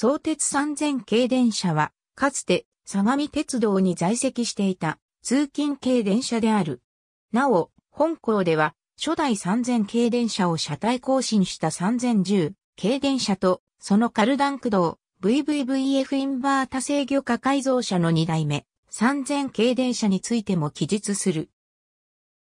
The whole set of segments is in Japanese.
相鉄3000系電車は、かつて相模鉄道に在籍していた通勤系電車である。なお、本校では初代3000系電車を車体更新した3010系電車とそのカルダン駆動 VVVF インバータ制御化改造車の2代目3000系電車についても記述する。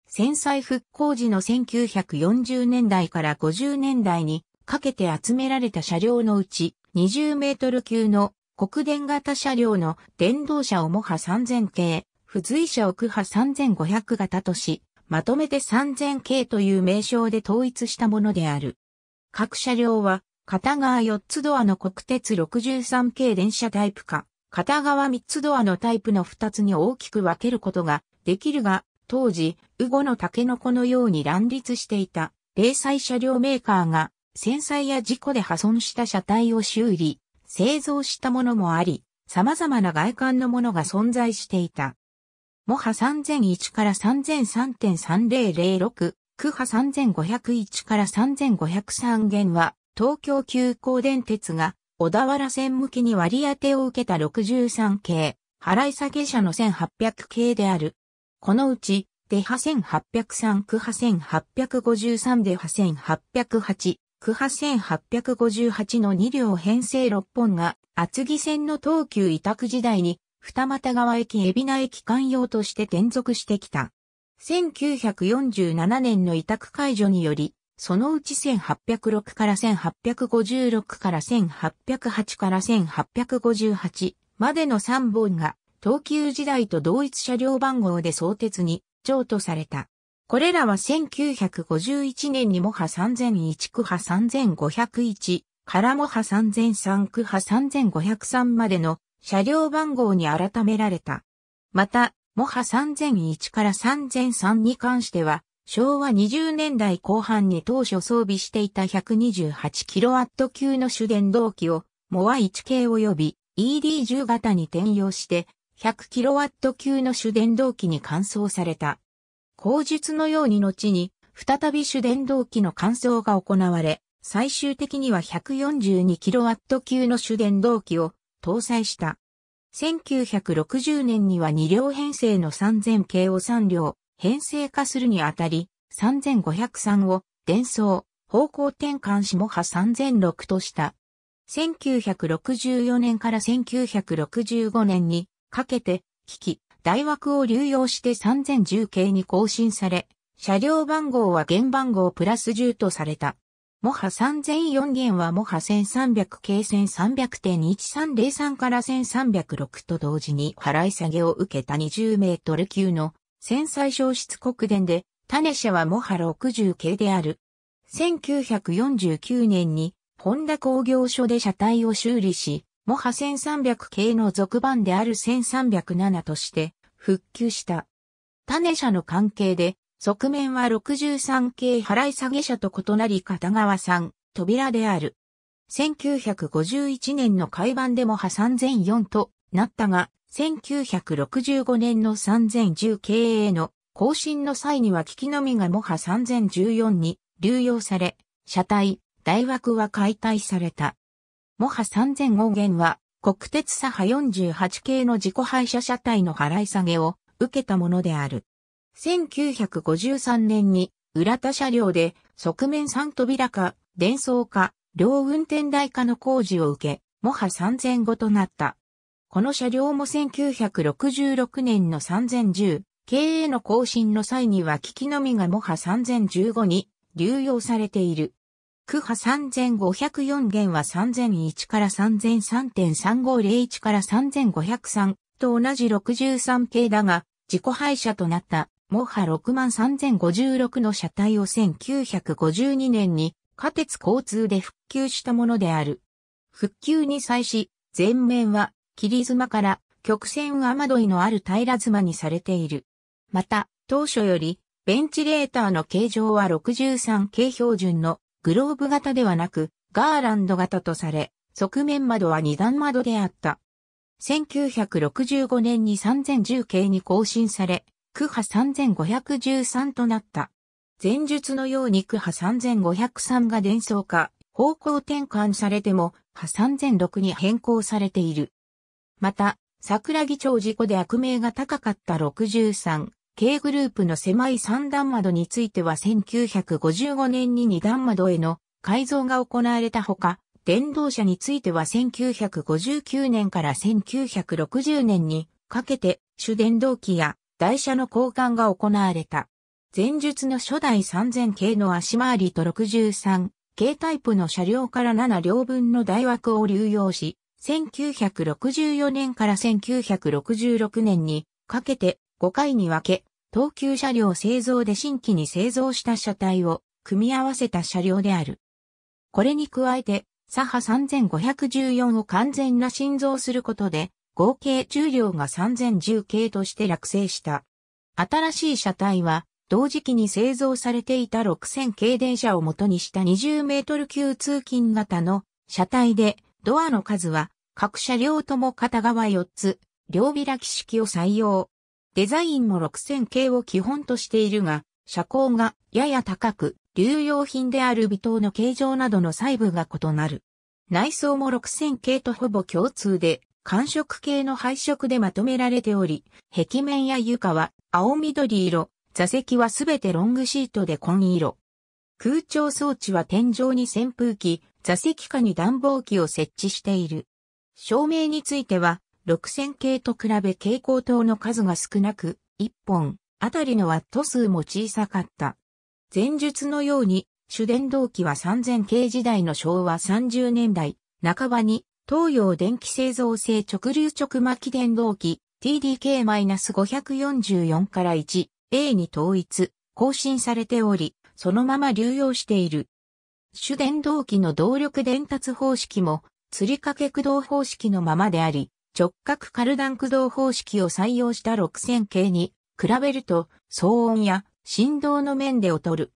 戦災復興時の1940年代から50年代にかけて集められた車両のうち20メートル級の国電型車両の電動車をもは3000系、付随車を区波3500型とし、まとめて3000系という名称で統一したものである。各車両は、片側4つドアの国鉄63系電車タイプか、片側3つドアのタイプの2つに大きく分けることができるが、当時、ウゴのタケノコのように乱立していた、零細車両メーカーが戦災や事故で破損した車体を修理、製造したものもあり、様々な外観のものが存在していた。モハ3001から3003.3006、クハ3501から3503元は、東京急行電鉄が小田原線向きに割り当てを受けた63系、払い下げ車の1800系である。このうち、デハ1803、クハ1853、デハ1808、区派1858の2両編成6本が厚木線の東急委託時代に二俣川駅海老名駅間用として転属してきた。1947年の委託解除により、そのうち1806から1856から1808から1858までの3本が東急時代と同一車両番号で相鉄に譲渡された。これらは1951年にモハ3001区波3501、からモハ3003区波3503までの車両番号に改められた。また、モハ3001から3003に関しては、昭和20年代後半に当初装備していた 128kW 級の主電動機を、モア1系及び ED10 型に転用して、100kW 級の主電動機に換装された。口述のように後に、再び主電動機の換装が行われ、最終的には 142kW 級の主電動機を搭載した。1960年には2両編成の3000系を3両編成化するにあたり、3503を伝送、方向転換も波3006とした。1964年から1965年にかけて、機器、大枠を流用して3010系に更新され、車両番号は現番号プラス10とされた。モハ3004元はモハ1300系1300.1303から1306と同時に払い下げを受けた20メートル級の戦災消失国電で、種車はモハ60系である。1949年に、ホンダ工業所で車体を修理し、モハ1300系の続版である1307として復旧した。種社の関係で、側面は63系払い下げ社と異なり片側3、扉である。1951年の改版でもは3004となったが、1965年の3010経営の更新の際には機器のみがモハ3014に流用され、車体、大枠は解体された。モハ3000号元は、国鉄左派48系の自己廃車車体の払い下げを受けたものである。1953年に、浦田車両で側面3扉化、電装化、両運転台化の工事を受け、モハ3000号となった。この車両も1966年の3010、経営の更新の際には機器のみがモハ3015に流用されている。区波3504元は3001から3003.3501から3503と同じ63系だが、自己廃車となった、モハ63056の車体を1952年に、下鉄交通で復旧したものである。復旧に際し、前面は、霧妻から曲線雨どいのある平妻にされている。また、当初より、ベンチレーターの形状は63系標準のグローブ型ではなく、ガーランド型とされ、側面窓は二段窓であった。1965年に3010系に更新され、区波3513となった。前述のように区波3503が伝送化、方向転換されても、波3006に変更されている。また、桜木町事故で悪名が高かった63、K グループの狭い三段窓については1955年に二段窓への改造が行われたほか、電動車については1959年から1960年にかけて主電動機や台車の交換が行われた。前述の初代3000系の足回りと63系タイプの車両から7両分の台枠を流用し、1964年から1966年にかけて5回に分け東急車両製造で新規に製造した車体を組み合わせた車両である。これに加えて、サハ3514を完全な心臓することで、合計重量が3010系として落成した。新しい車体は、同時期に製造されていた6000系電車を元にした20メートル級通勤型の車体で、ドアの数は各車両とも片側4つ、両開き式を採用。デザインも6000系を基本としているが、車高がやや高く、流用品である微糖の形状などの細部が異なる。内装も6000系とほぼ共通で、寒色系の配色でまとめられており、壁面や床は青緑色、座席はすべてロングシートで紺色。空調装置は天井に扇風機、座席下に暖房機を設置している。照明については、6000系と比べ蛍光灯の数が少なく、1本あたりのワット数も小さかった。前述のように、主電動機は3000系時代の昭和30年代半ばに東洋電気製造製直流直巻電動機 TDK-544 から 1A に統一、更新されており、そのまま流用している。主電動機の動力伝達方式も、釣り掛け駆動方式のままであり、直角カルダン駆動方式を採用した6000系に比べると騒音や振動の面で劣る。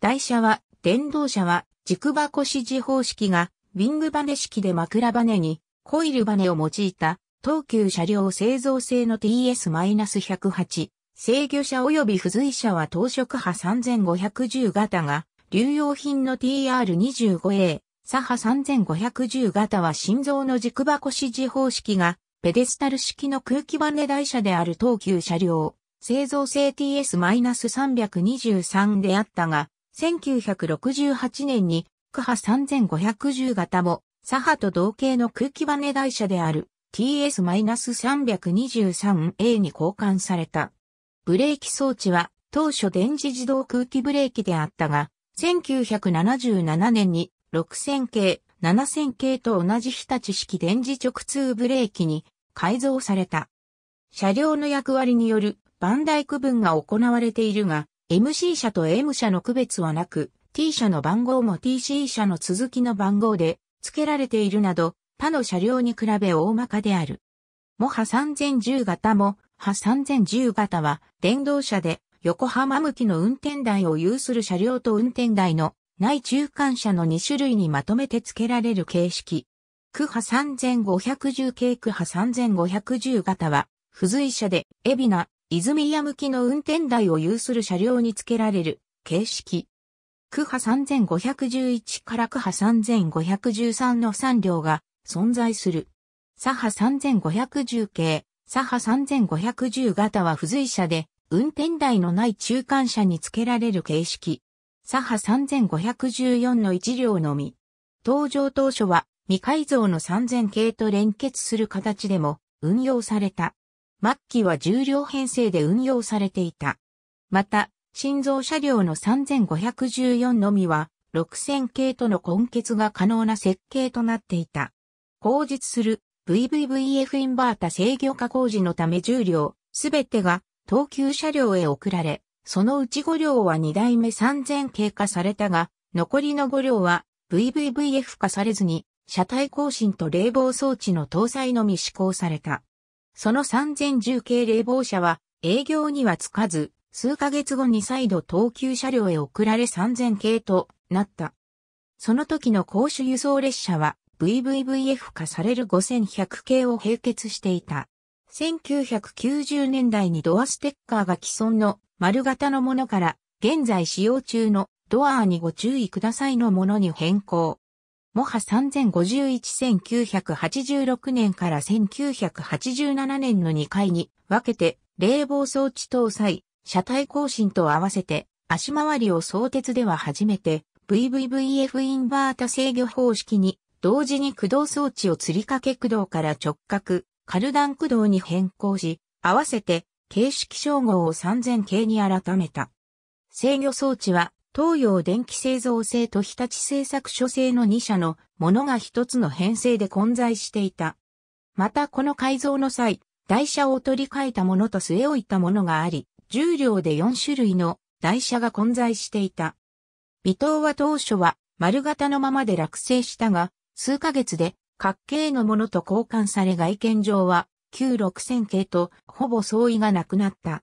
台車は、電動車は軸箱指示方式がウィングバネ式で枕バネにコイルバネを用いた東急車両製造製の TS-108 制御車及び付随車は当色派3510型が流用品の TR25A 左派3510型は心臓の軸箱支持方式が、ペデスタル式の空気バネ台車である東急車両、製造性 TS-323 であったが、1968年に、区派3510型も、左派と同型の空気バネ台車である TS-323A に交換された。ブレーキ装置は当初電磁自動空気ブレーキであったが、1977年に6000系、7000系と同じ日立式電磁直通ブレーキに改造された。車両の役割によるバンダイ区分が行われているが、MC 車と M 車の区別はなく、T 車の番号も TC 車の続きの番号で付けられているなど、他の車両に比べ大まかである。モハ3010型も、ハ3010型は電動車で横浜向きの運転台を有する車両と運転台の内中間車の2種類にまとめて付けられる形式。区波3510系区波3510型は、付随車で、海老名、泉屋向きの運転台を有する車両に付けられる形式。区波3511から区波3513の3両が存在する。左波3510系、左波3510型は付随車で、運転台のない中間車に付けられる形式。左派3514の一両のみ。登場当初は未改造の3000系と連結する形でも運用された。末期は重量編成で運用されていた。また、心臓車両の3514のみは、6000系との根結が可能な設計となっていた。後日する VVVF インバータ制御加工時のため重量、すべてが東急車両へ送られ、そのうち5両は2代目3000系化されたが、残りの5両は VVVF 化されずに、車体更新と冷房装置の搭載のみ施行された。その3010系冷房車は営業にはつかず、数ヶ月後に再度等級車両へ送られ3000系となった。その時の公主輸送列車は VVVF 化される5100系を並結していた。1990年代にドアステッカーが既存の丸型のものから現在使用中のドアにご注意くださいのものに変更。モハ3051-1986年から1987年の2回に分けて冷房装置搭載、車体更新と合わせて足回りを相鉄では初めて VVVF インバータ制御方式に同時に駆動装置を吊り掛け駆動から直角カルダン駆動に変更し、合わせて形式称号を3000系に改めた。制御装置は東洋電気製造製と日立製作所製の2社のものが一つの編成で混在していた。またこの改造の際、台車を取り替えたものと据え置いたものがあり、重量で4種類の台車が混在していた。微糖は当初は丸型のままで落成したが、数ヶ月で各系のものと交換され外見上は旧6000系とほぼ相違がなくなった。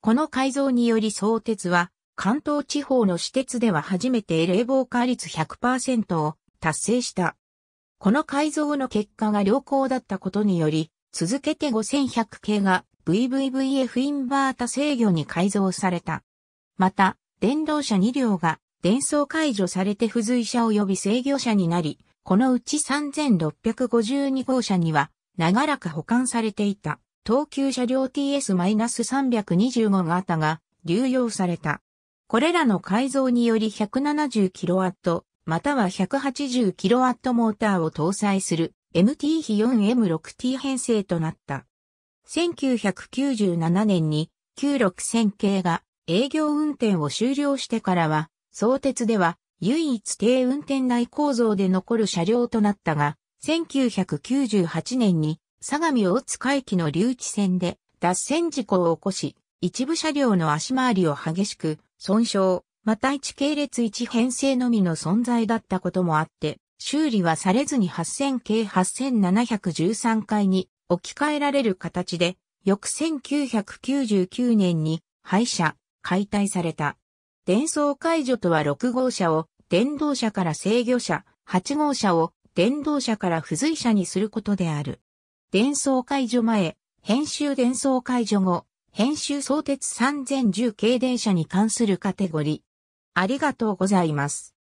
この改造により相鉄は関東地方の私鉄では初めて冷房化率100%を達成した。この改造の結果が良好だったことにより、続けて5100系が VVVF インバータ制御に改造された。また、電動車2両が電装解除されて付随車及び制御車になり、このうち3652号車には、長らく保管されていた、東急車両 TS-325 型が流用された。これらの改造により 170kW または 180kW モーターを搭載する MT 4M6T 編成となった。1997年に96線系が営業運転を終了してからは、相鉄では唯一低運転内構造で残る車両となったが、1998年に相模大津海機の留置線で脱線事故を起こし、一部車両の足回りを激しく損傷、また一系列一編成のみの存在だったこともあって、修理はされずに8000系8713回に置き換えられる形で、翌1999年に廃車、解体された。伝送解除とは6号車を電動車から制御車、8号車を電動車から付随車にすることである。伝送解除前、編集伝送解除後、編集相鉄3010系電車に関するカテゴリー。ありがとうございます。